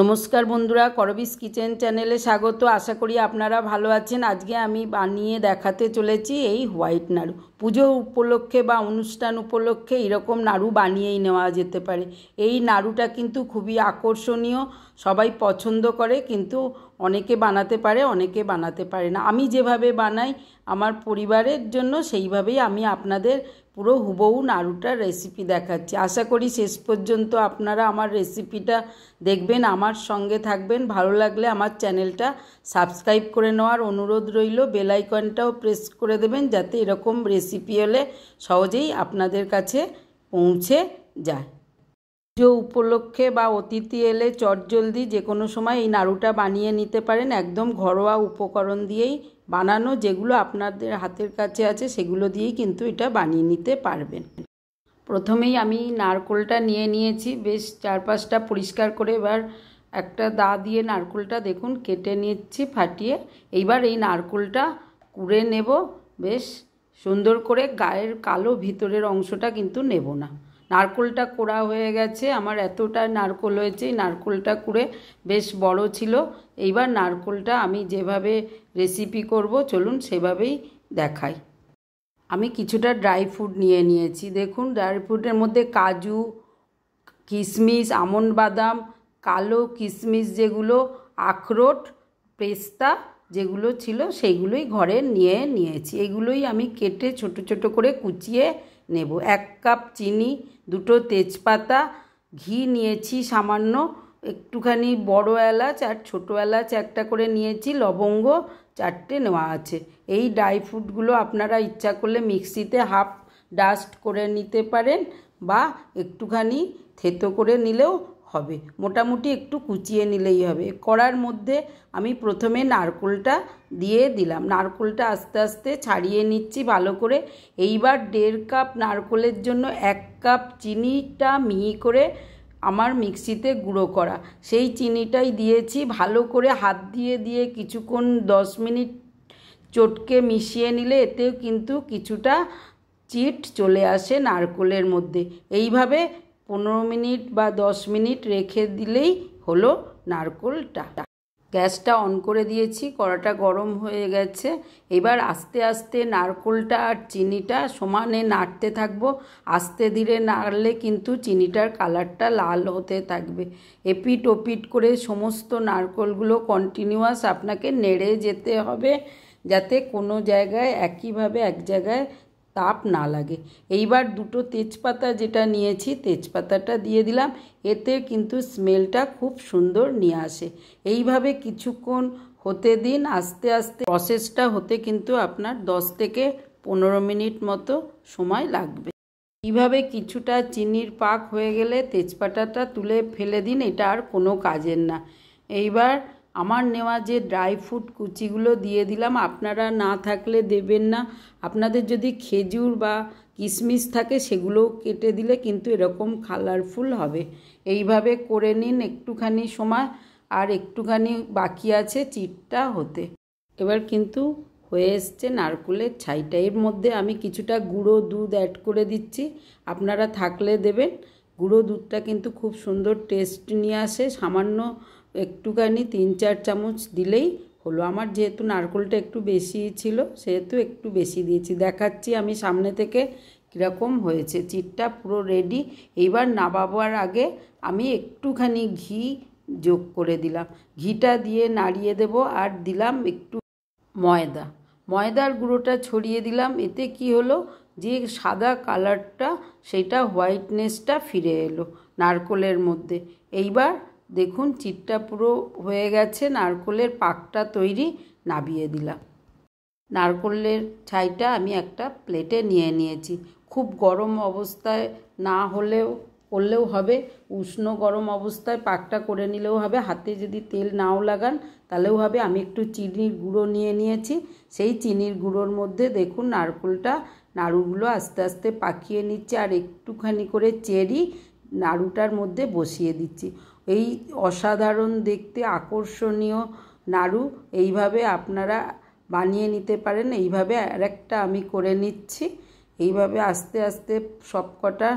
নমস্কার বন্ধুরা করবিস কিচেন চ্যানেলে স্বাগত আশা করি আপনারা ভালো আছেন আজকে আমি বানিয়ে দেখাতে চলেছি এই হোয়াইট নাড়ু পুজো উপলক্ষে বা অনুষ্ঠান উপলক্ষে এরকম নাড়ু বানিয়েই নেওয়া যেতে পারে এই নাড়ুটা কিন্তু খুবই আকর্ষণীয় সবাই পছন্দ করে কিন্তু অনেকে বানাতে পারে অনেকে বানাতে পারে না আমি যেভাবে বানাই আমার পরিবারের জন্য সেইভাবেই আমি আপনাদের পুরো হুবহু নাড়ুটার রেসিপি দেখাচ্ছি আশা করি শেষ পর্যন্ত আপনারা আমার রেসিপিটা দেখবেন আমার সঙ্গে থাকবেন ভালো লাগলে আমার চ্যানেলটা সাবস্ক্রাইব করে নেওয়ার অনুরোধ রইল বেলাইকনটাও প্রেস করে দেবেন যাতে এরকম রেসিপি হলে সহজেই আপনাদের কাছে পৌঁছে যায় পুজো উপলক্ষে বা অতিথি এলে চটজলদি যে কোনো সময় এই নাড়ুটা বানিয়ে নিতে পারেন একদম ঘরোয়া উপকরণ দিয়েই বানানো যেগুলো আপনাদের হাতের কাছে আছে সেগুলো দিয়েই কিন্তু এটা বানিয়ে নিতে পারবেন প্রথমেই আমি নারকোলটা নিয়ে নিয়েছি বেশ চারপাশটা পরিষ্কার করে এবার একটা দা দিয়ে নারকোলটা দেখুন কেটে নিচ্ছি ফাটিয়ে এইবার এই নারকোলটা কুড়ে নেব বেশ সুন্দর করে গায়ের কালো ভিতরের অংশটা কিন্তু নেব না নারকোলটা কোড়া হয়ে গেছে আমার এতটা নারকোল হয়েছে নারকোলটা কুড়ে বেশ বড় ছিল এইবার নারকোলটা আমি যেভাবে রেসিপি করব চলুন সেভাবেই দেখাই আমি কিছুটা ড্রাই ফ্রুট নিয়ে নিয়েছি দেখুন ড্রাই ফ্রুটের মধ্যে কাজু কিশমিশ আমন্ড বাদাম কালো কিশমিশ যেগুলো আখরোট পেস্তা যেগুলো ছিল সেগুলোই ঘরে নিয়ে নিয়েছি এগুলোই আমি কেটে ছোট ছোট করে কুচিয়ে নেব এক কাপ চিনি দুটো তেজপাতা ঘি নিয়েছি সামান্য একটুখানি বড় এলাচ আর ছোটো এলাচ একটা করে নিয়েছি লবঙ্গ চারটে নেওয়া আছে এই ড্রাই ফ্রুটগুলো আপনারা ইচ্ছা করলে মিক্সিতে হাফ ডাস্ট করে নিতে পারেন বা একটুখানি থেতো করে নিলেও হবে মোটামুটি একটু কুচিয়ে নিলেই হবে কড়ার মধ্যে আমি প্রথমে নারকোলটা দিয়ে দিলাম নারকোলটা আস্তে আস্তে ছাড়িয়ে নিচ্ছি ভালো করে এইবার দেড় কাপ নারকোলের জন্য এক কাপ চিনিটা মিহি করে আমার মিক্সিতে গুঁড়ো করা সেই চিনিটাই দিয়েছি ভালো করে হাত দিয়ে দিয়ে কিছুক্ষণ দশ মিনিট চটকে মিশিয়ে নিলে এতেও কিন্তু কিছুটা চিট চলে আসে নারকোলের মধ্যে এইভাবে পনেরো মিনিট বা দশ মিনিট রেখে দিলেই হলো টাটা গ্যাসটা অন করে দিয়েছি কড়াটা গরম হয়ে গেছে এবার আস্তে আস্তে নারকোলটা আর চিনিটা সমানে নাড়তে থাকবো আস্তে ধীরে নাড়লে কিন্তু চিনিটার কালারটা লাল হতে থাকবে এপিট ওপিট করে সমস্ত নারকোলগুলো কন্টিনিউয়াস আপনাকে নেড়ে যেতে হবে যাতে কোনো জায়গায় একইভাবে এক জায়গায় তাপ না লাগে এইবার দুটো তেজপাতা যেটা নিয়েছি তেজপাতাটা দিয়ে দিলাম এতে কিন্তু স্মেলটা খুব সুন্দর নিয়ে আসে এইভাবে কিছুক্ষণ হতে দিন আস্তে আস্তে প্রসেসটা হতে কিন্তু আপনার দশ থেকে পনেরো মিনিট মতো সময় লাগবে এইভাবে কিছুটা চিনির পাক হয়ে গেলে তেজপাতাটা তুলে ফেলে দিন এটা আর কোনো কাজের না এইবার আমার নেওয়া যে ড্রাই ফ্রুট কুচিগুলো দিয়ে দিলাম আপনারা না থাকলে দেবেন না আপনাদের যদি খেজুর বা কিশমিশ থাকে সেগুলোও কেটে দিলে কিন্তু এরকম কালারফুল হবে এইভাবে করে নিন একটুখানি সময় আর একটুখানি বাকি আছে চিটটা হতে এবার কিন্তু হয়ে এসছে নারকুলের ছাইটা এর মধ্যে আমি কিছুটা গুঁড়ো দুধ অ্যাড করে দিচ্ছি আপনারা থাকলে দেবেন গুঁড়ো দুধটা কিন্তু খুব সুন্দর টেস্ট নিয়ে আসে সামান্য একটুখানি তিন চার চামচ দিলেই হলো আমার যেহেতু নারকোলটা একটু বেশি ছিল সেহেতু একটু বেশি দিয়েছি দেখাচ্ছি আমি সামনে থেকে কীরকম হয়েছে চিটটা পুরো রেডি এইবার নাবাবার আগে আমি একটুখানি ঘি যোগ করে দিলাম ঘিটা দিয়ে নাড়িয়ে দেব আর দিলাম একটু ময়দা ময়দার গুঁড়োটা ছড়িয়ে দিলাম এতে কি হলো যে সাদা কালারটা সেটা হোয়াইটনেসটা ফিরে এলো নারকোলের মধ্যে এইবার দেখুন চিটটা পুরো হয়ে গেছে নারকোলের পাকটা তৈরি নাবিয়ে দিলাম নারকোলের ছাইটা আমি একটা প্লেটে নিয়ে নিয়েছি খুব গরম অবস্থায় না হলেও করলেও হবে উষ্ণ গরম অবস্থায় পাকটা করে নিলেও হবে হাতে যদি তেল নাও লাগান তাহলেও হবে আমি একটু চিনির গুঁড়ো নিয়ে নিয়েছি সেই চিনির গুঁড়োর মধ্যে দেখুন নারকোলটা নাড়ুগুলো আস্তে আস্তে পাকিয়ে নিচ্ছে আর একটুখানি করে চেরি নাড়ুটার মধ্যে বসিয়ে দিচ্ছি এই অসাধারণ দেখতে আকর্ষণীয় নাড়ু এইভাবে আপনারা বানিয়ে নিতে পারেন এইভাবে আর একটা আমি করে নিচ্ছি এইভাবে আস্তে আস্তে সবকটা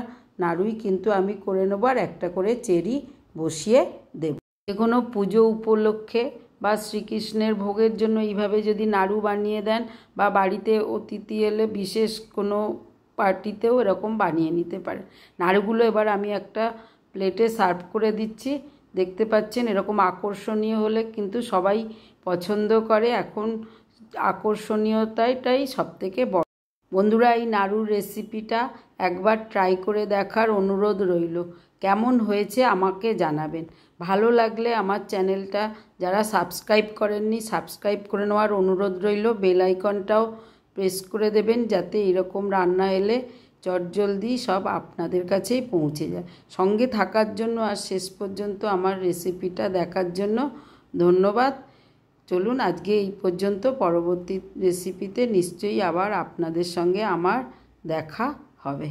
নাড়ুই কিন্তু আমি করে নেবো আর একটা করে চেরি বসিয়ে দেব যে কোনো পুজো উপলক্ষে বা শ্রীকৃষ্ণের ভোগের জন্য এইভাবে যদি নাড়ু বানিয়ে দেন বা বাড়িতে অতিথি এলে বিশেষ কোনো পার্টিতেও এরকম বানিয়ে নিতে পারে নাড়ুগুলো এবার আমি একটা প্লেটে সার্ভ করে দিচ্ছি দেখতে পাচ্ছেন এরকম আকর্ষণীয় হলে কিন্তু সবাই পছন্দ করে এখন আকর্ষণীয়তাটাই সবথেকে বড় বন্ধুরা এই নাড়ুর রেসিপিটা একবার ট্রাই করে দেখার অনুরোধ রইল কেমন হয়েছে আমাকে জানাবেন ভালো লাগলে আমার চ্যানেলটা যারা সাবস্ক্রাইব করেননি সাবস্ক্রাইব করে নেওয়ার অনুরোধ রইল বেল আইকনটাও প্রেস করে দেবেন যাতে এরকম রান্না এলে চটজলদি সব আপনাদের কাছেই পৌঁছে যায় সঙ্গে থাকার জন্য আর শেষ পর্যন্ত আমার রেসিপিটা দেখার জন্য ধন্যবাদ চলুন আজকে এই পর্যন্ত পরবর্তী রেসিপিতে নিশ্চয়ই আবার আপনাদের সঙ্গে আমার দেখা হবে